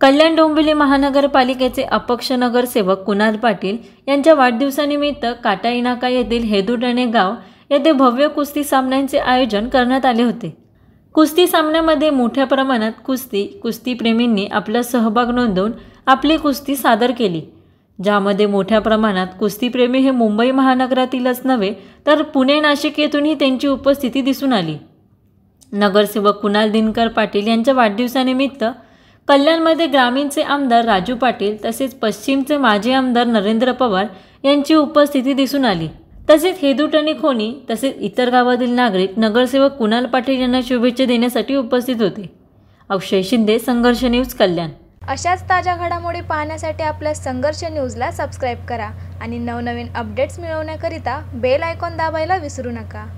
कल्याण डोंबिवली महानगरपालिकेचे अपक्ष नगरसेवक कुणाल पाटील यांच्या वाढदिवसानिमित्त इनाका येथील हेदुडणे गाव येथे भव्य कुस्ती सामन्यांचे आयोजन करण्यात आले होते कुस्ती सामन्यामध्ये मोठ्या प्रमाणात कुस्ती कुस्तीप्रेमींनी आपला सहभाग नोंदवून आपली कुस्ती सादर केली ज्यामध्ये मोठ्या प्रमाणात कुस्तीप्रेमी हे मुंबई महानगरातीलच नव्हे तर पुणे नाशिक येथूनही त्यांची उपस्थिती दिसून आली नगरसेवक कुणाल दिनकर पाटील यांच्या वाढदिवसानिमित्त कल्याणमध्ये ग्रामीणचे आमदार राजू पाटील तसेच पश्चिमचे माजी आमदार नरेंद्र पवार यांची उपस्थिती दिसून आली तसेच हेदूट आणि खोनी तसेच इतर गावातील नागरिक नगरसेवक कुणाल पाटील यांना शुभेच्छा देण्यासाठी उपस्थित होते अक्षय शिंदे संघर्ष न्यूज कल्याण अशाच ताज्या घडामोडी पाहण्यासाठी आपल्या संघर्ष न्यूजला सबस्क्राईब करा आणि नवनवीन अपडेट्स मिळवण्याकरिता बेल आयकॉन दाबायला विसरू नका